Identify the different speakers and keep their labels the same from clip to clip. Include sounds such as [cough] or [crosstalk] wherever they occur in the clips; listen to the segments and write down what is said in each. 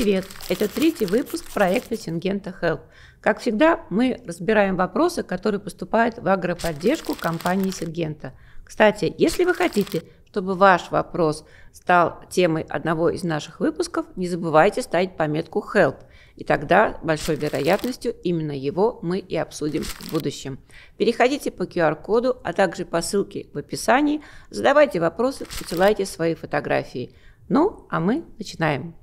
Speaker 1: привет! Это третий выпуск проекта Сингента Help. Как всегда, мы разбираем вопросы, которые поступают в агроподдержку компании Сингента. Кстати, если вы хотите, чтобы ваш вопрос стал темой одного из наших выпусков, не забывайте ставить пометку Help, и тогда большой вероятностью именно его мы и обсудим в будущем. Переходите по QR-коду, а также по ссылке в описании, задавайте вопросы, присылайте свои фотографии. Ну, а мы начинаем.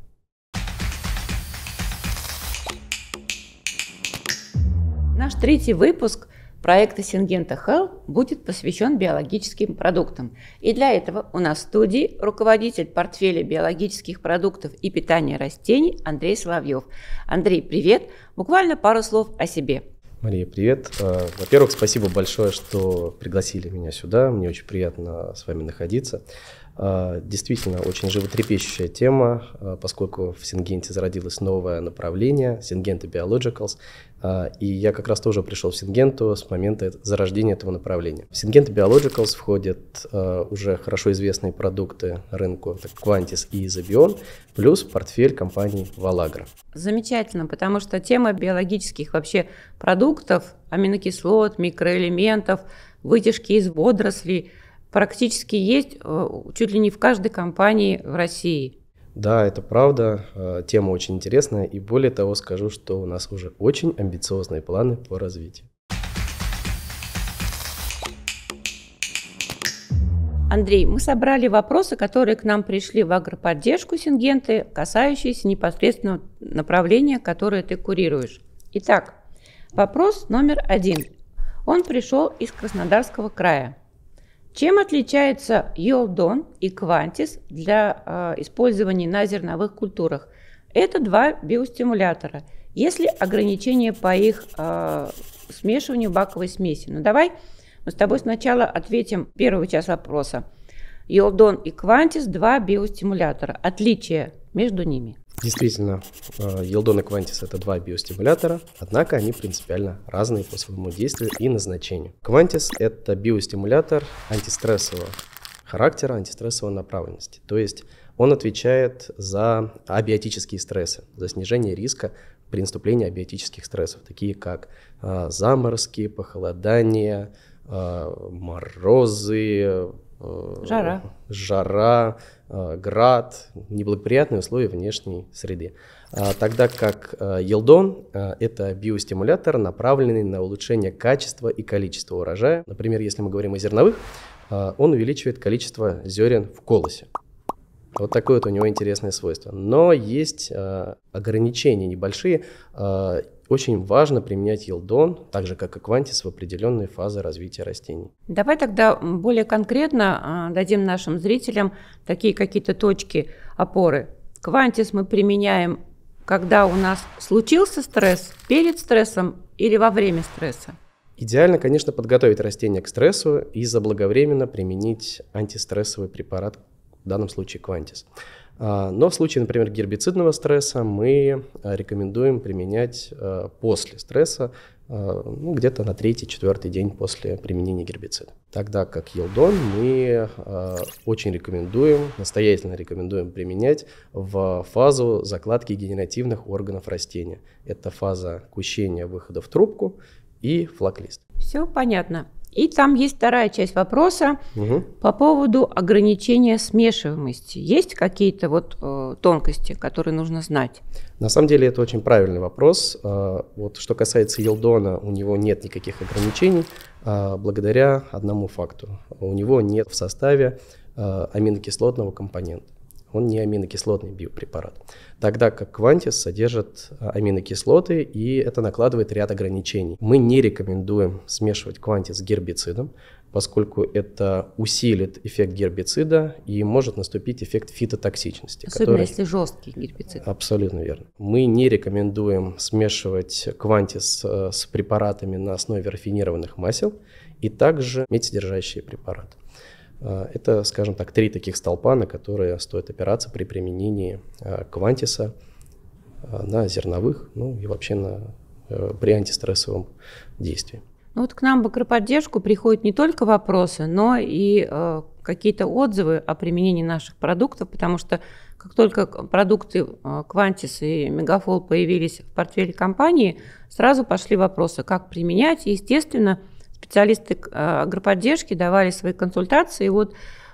Speaker 1: Наш третий выпуск проекта Сингента Хелл будет посвящен биологическим продуктам. И для этого у нас в студии руководитель портфеля биологических продуктов и питания растений Андрей Соловьев. Андрей, привет! Буквально пару слов о себе.
Speaker 2: Мария, привет. Э, во-первых, спасибо большое, что пригласили меня сюда. Мне очень приятно с вами находиться. А, действительно, очень животрепещущая тема, а, поскольку в Сингенте зародилось новое направление, Сингента биологикалс, и я как раз тоже пришел в Сингенту с момента зарождения этого направления. В Сингента Biologicals входят а, уже хорошо известные продукты рынку, это Quantis и Изобион, плюс портфель компании Валагра.
Speaker 1: Замечательно, потому что тема биологических вообще продуктов, аминокислот, микроэлементов, вытяжки из водорослей – практически есть э, чуть ли не в каждой компании в России.
Speaker 2: Да, это правда. Э, тема очень интересная. И более того, скажу, что у нас уже очень амбициозные планы по развитию.
Speaker 1: Андрей, мы собрали вопросы, которые к нам пришли в агроподдержку Сингенты, касающиеся непосредственно направления, которое ты курируешь. Итак, вопрос номер один. Он пришел из Краснодарского края. Чем отличается Йолдон и Квантис для э, использования на зерновых культурах? Это два биостимулятора. Есть ли ограничения по их э, смешиванию баковой смеси? Ну давай мы с тобой сначала ответим первую часть вопроса. Йолдон и Квантис – два биостимулятора. Отличие между
Speaker 2: ними. Действительно, Елдон э, и Квантис это два биостимулятора, однако они принципиально разные по своему действию и назначению. Квантис это биостимулятор антистрессового характера, антистрессовой направленности. То есть он отвечает за абиотические стрессы, за снижение риска при наступлении абиотических стрессов, такие как э, заморозки, похолодания, э, морозы, Э, жара. Жара, э, град, неблагоприятные условия внешней среды. А, тогда как э, елдон – это биостимулятор, направленный на улучшение качества и количества урожая. Например, если мы говорим о зерновых, он увеличивает количество зерен в колосе. Вот такое вот у него интересное свойство. Но есть э, ограничения небольшие. Э, очень важно применять елдон, так же как и квантис, в определенные фазы развития растений.
Speaker 1: Давай тогда более конкретно э, дадим нашим зрителям такие какие-то точки опоры. Квантис мы применяем, когда у нас случился стресс, перед стрессом или во время стресса?
Speaker 2: Идеально, конечно, подготовить растение к стрессу и заблаговременно применить антистрессовый препарат в данном случае Квантис. А, но в случае, например, гербицидного стресса мы а, рекомендуем применять а, после стресса, ну, где-то на третий-четвертый день после применения гербицида. Тогда как елдон мы очень рекомендуем, настоятельно рекомендуем применять в фазу закладки генеративных органов растения. Это фаза кущения выхода в трубку и флаг-лист.
Speaker 1: Все понятно. И там есть вторая часть вопроса угу. по поводу ограничения смешиваемости. Есть какие-то вот э, тонкости, которые нужно знать?
Speaker 2: На самом деле это очень правильный вопрос. Э, вот что касается Елдона, у него нет никаких ограничений э, благодаря одному факту. У него нет в составе э, аминокислотного компонента он не аминокислотный биопрепарат. Тогда как Квантис содержит а, аминокислоты, и это накладывает ряд ограничений. Мы не рекомендуем смешивать Квантис с гербицидом, поскольку это усилит эффект гербицида и может наступить эффект фитотоксичности. Особенно который... если жесткий гербицид. Абсолютно верно. Мы не рекомендуем смешивать квантис э, с препаратами на основе рафинированных масел и также медь препараты. А, это, скажем так, три таких столпа, на которые стоит опираться при применении а, квантиса а, на зерновых, ну и вообще на, э, при антистрессовом действии.
Speaker 1: Ну вот к нам в агроподдержку приходят не только вопросы, но и э, какие-то отзывы о применении наших продуктов, потому что как только продукты э, Квантис и Мегафол появились в портфеле компании, сразу пошли вопросы, как применять. Естественно, э, специалисты агроподдержки э, давали свои консультации. И вот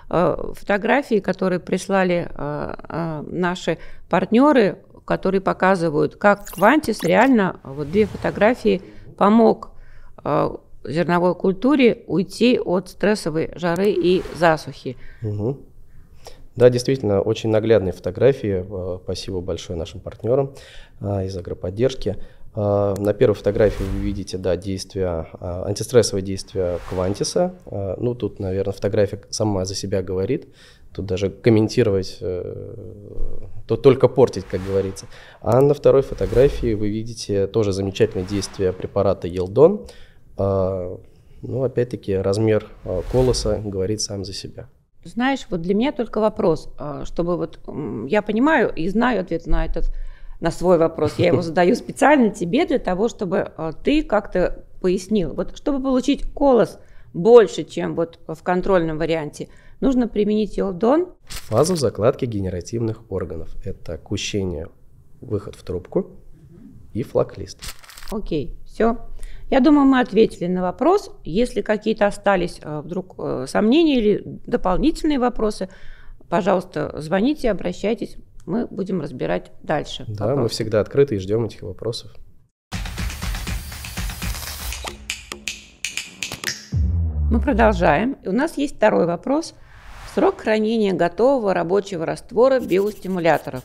Speaker 1: э, фотографии, которые прислали э, наши партнеры, которые показывают, как Квантис реально, вот две фотографии, помог зерновой культуре уйти от стрессовой жары и засухи.
Speaker 2: Угу. Да, действительно, очень наглядные фотографии. Спасибо большое нашим партнерам из агроподдержки. А, на первой фотографии вы видите да, действия, а, антистрессовое действие Квантиса. А, ну, тут, наверное, фотография сама за себя говорит. Тут даже комментировать, э, то только портить, как говорится. А на второй фотографии вы видите тоже замечательное действие препарата Елдон. Ну, опять-таки, размер колоса говорит сам за себя.
Speaker 1: Знаешь, вот для меня только вопрос, чтобы вот я понимаю и знаю ответ на этот вопрос на свой вопрос. Я его [laughs] задаю специально тебе для того, чтобы э, ты как-то пояснил. Вот чтобы получить колос больше, чем вот в контрольном варианте, нужно применить йодон.
Speaker 2: Фазу закладки генеративных органов. Это кущение, выход в трубку и флаг-лист.
Speaker 1: Окей, все. Я думаю, мы ответили на вопрос. Если какие-то остались э, вдруг э, сомнения или дополнительные вопросы, пожалуйста, звоните, обращайтесь мы будем разбирать дальше. Да, вопросы. мы
Speaker 2: всегда открыты и ждем этих вопросов.
Speaker 1: Мы продолжаем. И у нас есть второй вопрос. Срок хранения готового рабочего раствора биостимуляторов.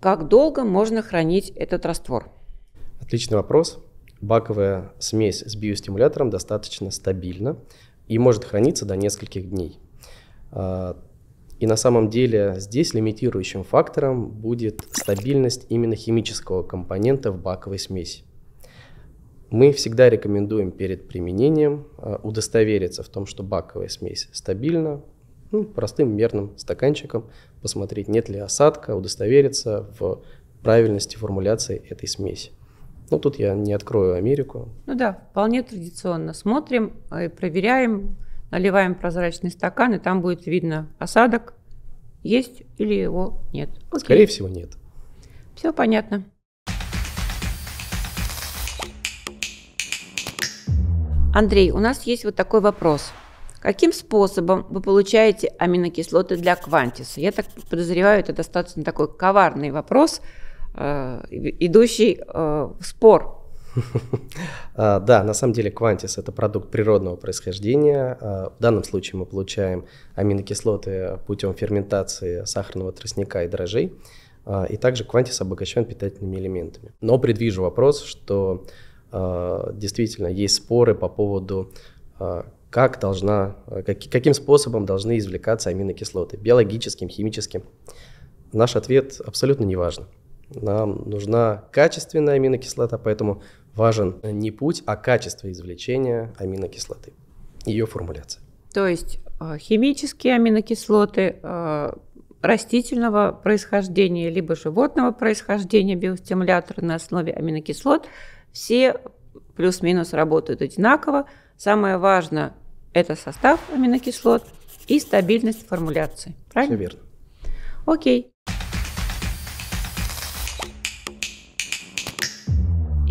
Speaker 1: Как долго можно хранить этот раствор?
Speaker 2: Отличный вопрос. Баковая смесь с биостимулятором достаточно стабильна и может храниться до нескольких дней. А, и на самом деле здесь лимитирующим фактором будет стабильность именно химического компонента в баковой смеси. Мы всегда рекомендуем перед применением а, удостовериться в том, что баковая смесь стабильна, ну, простым мерным стаканчиком, посмотреть, нет ли осадка, удостовериться в правильности формуляции этой смеси. Ну, тут я не открою Америку.
Speaker 1: Ну да, вполне традиционно. Смотрим, э, проверяем, наливаем прозрачный стакан, и там будет видно осадок, есть или его нет. Окей. Скорее всего, нет. Все понятно. Андрей, у нас есть вот такой вопрос. Каким способом вы получаете аминокислоты для квантиса? Я так подозреваю, это достаточно такой коварный вопрос, э, идущий э, в спор [laughs]
Speaker 2: А, да, на самом деле Квантис – это продукт природного происхождения. А, в данном случае мы получаем аминокислоты путем ферментации сахарного тростника и дрожжей. А, и также Квантис обогащен питательными элементами. Но предвижу вопрос, что действительно есть споры по поводу как должна, каким способом должны извлекаться аминокислоты, биологическим, химическим. Наш ответ абсолютно не важно. Нам нужна качественная аминокислота, поэтому Важен не путь, а качество извлечения аминокислоты, ее формуляция.
Speaker 1: То есть э, химические аминокислоты э, растительного происхождения, либо животного происхождения биостимуляторы на основе аминокислот, все плюс-минус работают одинаково. Самое важное – это состав аминокислот и стабильность формуляции. Правильно? Все верно. Окей.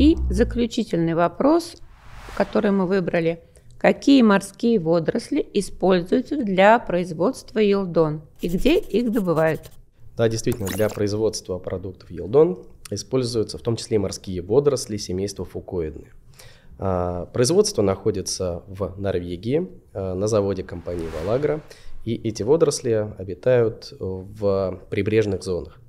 Speaker 1: И заключительный вопрос, который мы выбрали. Какие морские водоросли используются для производства елдон и где их добывают?
Speaker 2: Да, действительно, для производства продуктов елдон используются в том числе и морские водоросли семейства фукоидные. А, производство находится в Норвегии а, на заводе компании «Валагра», и эти водоросли обитают в прибрежных зонах.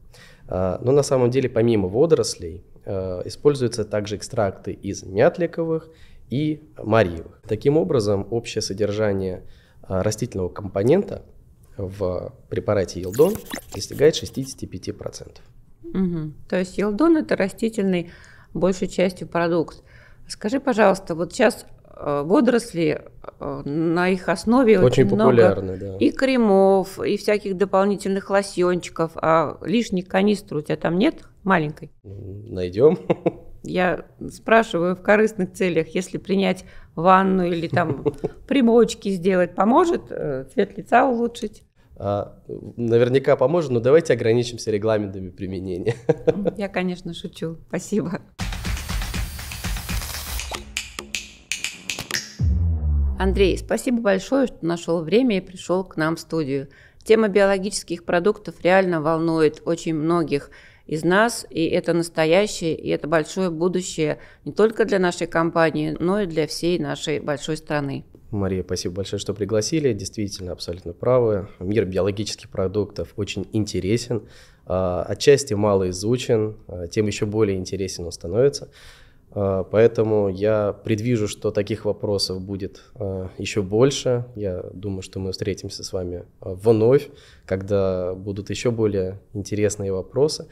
Speaker 2: А, но на самом деле, помимо водорослей, Э, используются также экстракты из мятликовых и мариевых. Таким образом, общее содержание э, растительного компонента в препарате Елдон достигает 65%.
Speaker 1: Угу. То есть елдон – это растительный большей частью продукт. Скажи, пожалуйста, вот сейчас Э, водоросли, э, на их основе очень, очень много да. и кремов, и всяких дополнительных лосьончиков, а лишней канистры у тебя там нет маленькой?
Speaker 2: Найдем.
Speaker 1: Я спрашиваю в корыстных целях, если принять ванну или там [laughs] примочки сделать, поможет э, цвет лица улучшить?
Speaker 2: А, наверняка поможет, но давайте ограничимся регламентами применения.
Speaker 1: Я, конечно, шучу. Спасибо. Андрей, спасибо большое, что нашел время и пришел к нам в студию. Тема биологических продуктов реально волнует очень многих из нас, и это настоящее, и это большое будущее не только для нашей компании, но и для всей нашей большой страны.
Speaker 2: Мария, спасибо большое, что пригласили. Действительно, абсолютно правы. Мир биологических продуктов очень интересен, а, отчасти мало изучен, а, тем еще более интересен он становится. А, поэтому я предвижу, что таких вопросов будет а, еще больше. Я думаю, что мы встретимся с вами а, вновь, когда будут еще более интересные вопросы.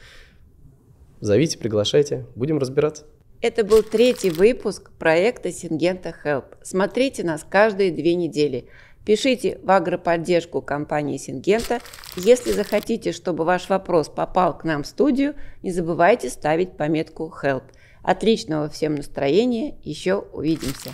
Speaker 2: Зовите, приглашайте, будем разбираться.
Speaker 1: Это был третий выпуск проекта Сингента Help. Смотрите нас каждые две недели. Пишите в агроподдержку компании Сингента. Если захотите, чтобы ваш вопрос попал к нам в студию, не забывайте ставить пометку «Help». Отличного всем настроения. Еще увидимся.